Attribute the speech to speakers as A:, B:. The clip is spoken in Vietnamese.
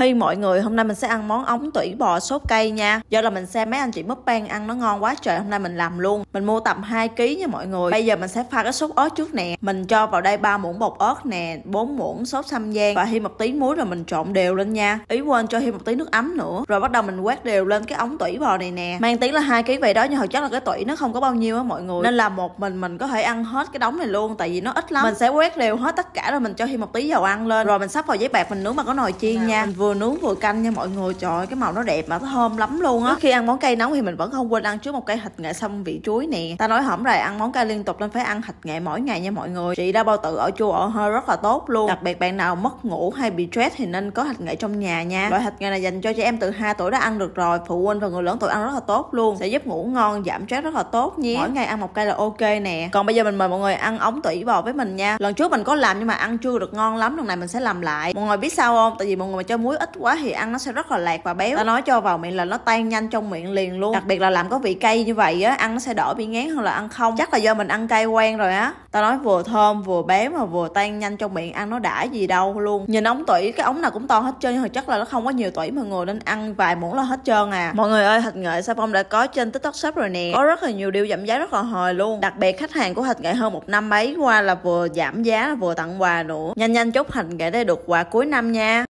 A: Hi mọi người, hôm nay mình sẽ ăn món ống tủy bò sốt cây nha. Do là mình xem mấy anh chị mukbang ăn nó ngon quá trời, hôm nay mình làm luôn. Mình mua tầm 2 kg nha mọi người. Bây giờ mình sẽ pha cái sốt ớt trước nè. Mình cho vào đây 3 muỗng bột ớt nè, 4 muỗng sốt sam giang và thêm một tí muối rồi mình trộn đều lên nha. Ý quên cho thêm một tí nước ấm nữa. Rồi bắt đầu mình quét đều lên cái ống tủy bò này nè. Mang tiếng là 2 kg vậy đó nhưng thực chất là cái tủy nó không có bao nhiêu á mọi người. Nên là một mình mình có thể ăn hết cái đống này luôn tại vì nó ít lắm. Mình sẽ quét đều hết tất cả rồi mình cho thêm một tí dầu ăn lên. Rồi mình sắp vào giấy bạc mình nướng bằng cái nồi chiên nha. Mình vừa vừa nướng vừa canh nha mọi người trời ơi, cái màu nó đẹp mà nó thơm lắm luôn á khi ăn món cây nóng thì mình vẫn không quên ăn trước một cây hạt nghệ xâm vị chuối nè ta nói hỏng rồi ăn món cây liên tục nên phải ăn hạt nghệ mỗi ngày nha mọi người chị đã bao tử ở chua ở hơi rất là tốt luôn đặc biệt bạn nào mất ngủ hay bị stress thì nên có hạt nghệ trong nhà nha loại hạt nghệ này dành cho trẻ em từ 2 tuổi đã ăn được rồi phụ huynh và người lớn tuổi ăn rất là tốt luôn sẽ giúp ngủ ngon giảm stress rất là tốt nha mỗi ngày ăn một cây là ok nè còn bây giờ mình mời mọi người ăn ống tủy bò với mình nha lần trước mình có làm nhưng mà ăn chưa được ngon lắm lần này mình sẽ làm lại mọi người biết sao không tại vì mọi người mà cho muối muối ít quá thì ăn nó sẽ rất là lạc và béo ta nói cho vào miệng là nó tan nhanh trong miệng liền luôn đặc biệt là làm có vị cay như vậy á ăn nó sẽ đỡ bị ngán hơn là ăn không chắc là do mình ăn cay quen rồi á ta nói vừa thơm vừa béo mà vừa tan nhanh trong miệng ăn nó đã gì đâu luôn nhìn ống tủy cái ống nào cũng to hết trơn nhưng mà chắc là nó không có nhiều tủy mọi người nên ăn vài muỗng là hết trơn à mọi người ơi thịt nghệ sa phong đã có trên tiktok shop rồi nè có rất là nhiều điều giảm giá rất là hời luôn đặc biệt khách hàng của thịt nghệ hơn một năm mấy qua là vừa giảm giá vừa tặng quà nữa nhanh nhanh chốt thịt nghệ để được quà cuối năm nha